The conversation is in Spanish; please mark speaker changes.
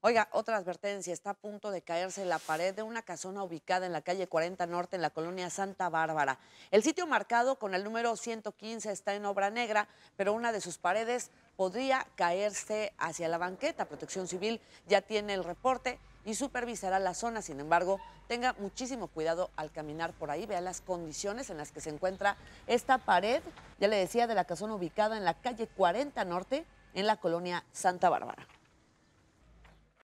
Speaker 1: Oiga, otra advertencia, está a punto de caerse la pared de una casona ubicada en la calle 40 Norte en la colonia Santa Bárbara. El sitio marcado con el número 115 está en obra negra, pero una de sus paredes podría caerse hacia la banqueta. Protección Civil ya tiene el reporte y supervisará la zona. Sin embargo, tenga muchísimo cuidado al caminar por ahí. Vea las condiciones en las que se encuentra esta pared, ya le decía, de la casona ubicada en la calle 40 Norte en la colonia Santa Bárbara.